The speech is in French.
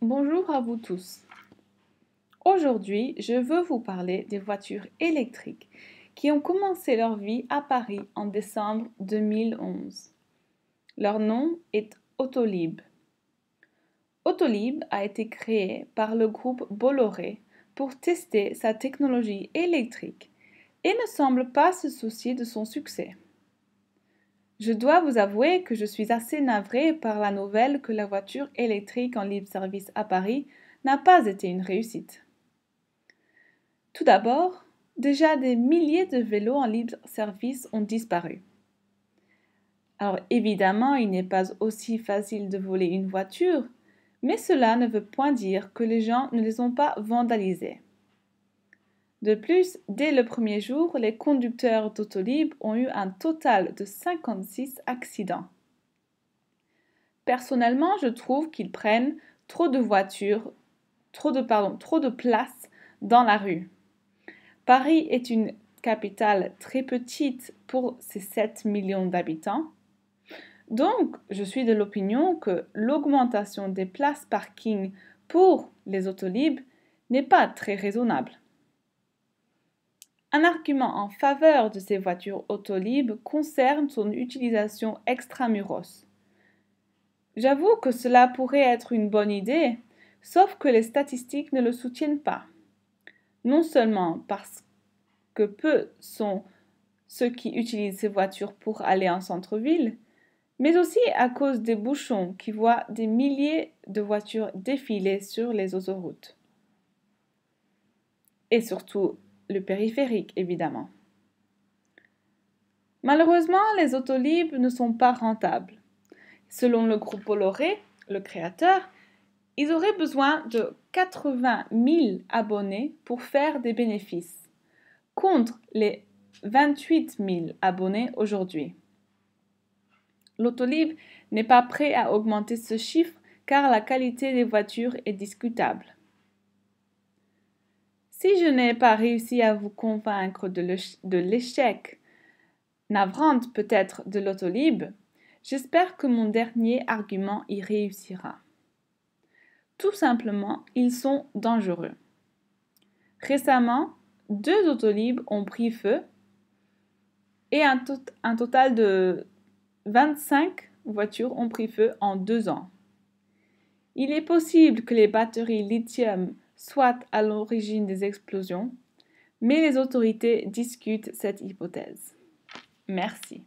Bonjour à vous tous. Aujourd'hui, je veux vous parler des voitures électriques qui ont commencé leur vie à Paris en décembre 2011. Leur nom est Autolib. Autolib a été créé par le groupe Bolloré pour tester sa technologie électrique et ne semble pas se soucier de son succès. Je dois vous avouer que je suis assez navrée par la nouvelle que la voiture électrique en libre service à Paris n'a pas été une réussite. Tout d'abord, déjà des milliers de vélos en libre service ont disparu. Alors évidemment, il n'est pas aussi facile de voler une voiture, mais cela ne veut point dire que les gens ne les ont pas vandalisés. De plus, dès le premier jour, les conducteurs d'Autolib ont eu un total de 56 accidents. Personnellement, je trouve qu'ils prennent trop de voitures, trop de, pardon, trop de dans la rue. Paris est une capitale très petite pour ses 7 millions d'habitants. Donc, je suis de l'opinion que l'augmentation des places parking pour les autolib n'est pas très raisonnable. Un argument en faveur de ces voitures autolibres concerne son utilisation extramuros. J'avoue que cela pourrait être une bonne idée, sauf que les statistiques ne le soutiennent pas. Non seulement parce que peu sont ceux qui utilisent ces voitures pour aller en centre-ville, mais aussi à cause des bouchons qui voient des milliers de voitures défiler sur les autoroutes. Et surtout, le périphérique, évidemment. Malheureusement, les autos ne sont pas rentables. Selon le groupe Oloré, le créateur, ils auraient besoin de 80 000 abonnés pour faire des bénéfices, contre les 28 000 abonnés aujourd'hui. L'autolib n'est pas prêt à augmenter ce chiffre car la qualité des voitures est discutable. Si je n'ai pas réussi à vous convaincre de l'échec navrante peut-être de l'autolib, j'espère que mon dernier argument y réussira. Tout simplement, ils sont dangereux. Récemment, deux autolib ont pris feu et un total de 25 voitures ont pris feu en deux ans. Il est possible que les batteries lithium soit à l'origine des explosions, mais les autorités discutent cette hypothèse. Merci.